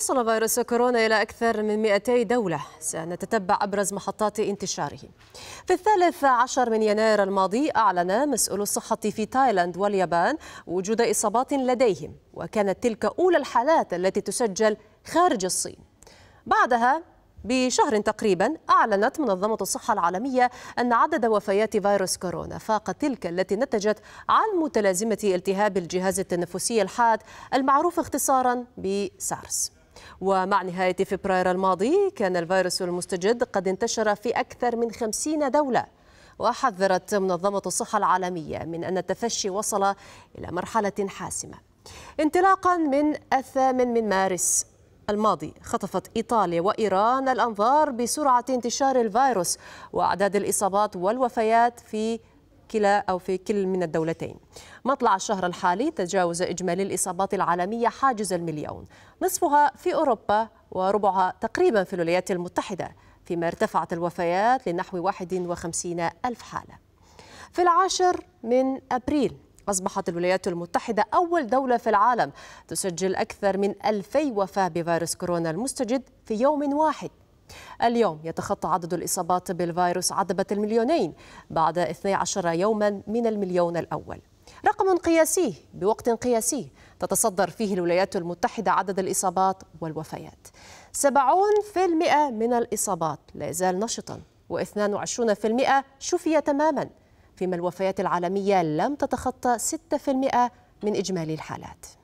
وصل فيروس كورونا إلى أكثر من 200 دولة سنتتبع أبرز محطات انتشاره في الثالث عشر من يناير الماضي أعلن مسؤول الصحة في تايلاند واليابان وجود إصابات لديهم وكانت تلك أولى الحالات التي تسجل خارج الصين بعدها بشهر تقريبا أعلنت منظمة الصحة العالمية أن عدد وفيات فيروس كورونا فاق تلك التي نتجت عن متلازمة التهاب الجهاز التنفسي الحاد المعروف اختصارا بسارس ومع نهاية فبراير الماضي كان الفيروس المستجد قد انتشر في أكثر من خمسين دولة وحذرت منظمة الصحة العالمية من أن التفشي وصل إلى مرحلة حاسمة انطلاقا من الثامن من مارس الماضي خطفت إيطاليا وإيران الأنظار بسرعة انتشار الفيروس وأعداد الإصابات والوفيات في كلا أو في كل من الدولتين مطلع الشهر الحالي تجاوز إجمالي الإصابات العالمية حاجز المليون نصفها في أوروبا وربعها تقريبا في الولايات المتحدة فيما ارتفعت الوفيات لنحو 51 ألف حالة في العاشر من أبريل أصبحت الولايات المتحدة أول دولة في العالم تسجل أكثر من 2000 وفاة بفيروس كورونا المستجد في يوم واحد اليوم يتخطى عدد الإصابات بالفيروس عدبة المليونين بعد 12 يوما من المليون الأول رقم قياسي بوقت قياسي تتصدر فيه الولايات المتحدة عدد الإصابات والوفيات 70% من الإصابات لا يزال نشطا و22% شفي تماما فيما الوفيات العالمية لم تتخطى 6% من إجمالي الحالات